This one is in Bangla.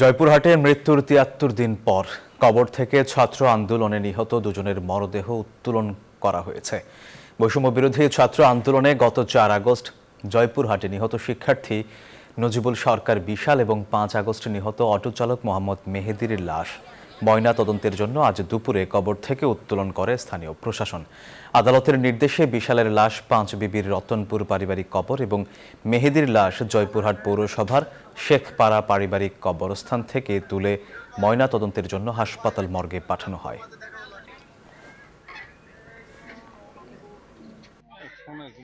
জয়পুরহাটে মৃত্যুর তিয়াত্তর দিন পর কবর থেকে ছাত্র আন্দোলনে নিহত দুজনের মরদেহ উত্তোলন করা হয়েছে বৈষম্য বিরোধী ছাত্র আন্দোলনে গত চার আগস্ট জয়পুরহাটে নিহত শিক্ষার্থী নজিবুল সরকার বিশাল এবং পাঁচ আগস্ট নিহত অটো চালক মোহাম্মদ মেহেদির লাশ ময়না তদন্তের জন্য আজ দুপুরে কবর থেকে উত্তোলন করে স্থানীয় প্রশাসন আদালতের নির্দেশে বিশালের লাশ পাঁচ বিবির রতনপুর পারিবারিক কবর এবং মেহেদির লাশ জয়পুরহাট পৌরসভার শেখপাড়া পারিবারিক কবরস্থান থেকে তুলে ময়না তদন্তের জন্য হাসপাতাল মর্গে পাঠানো হয়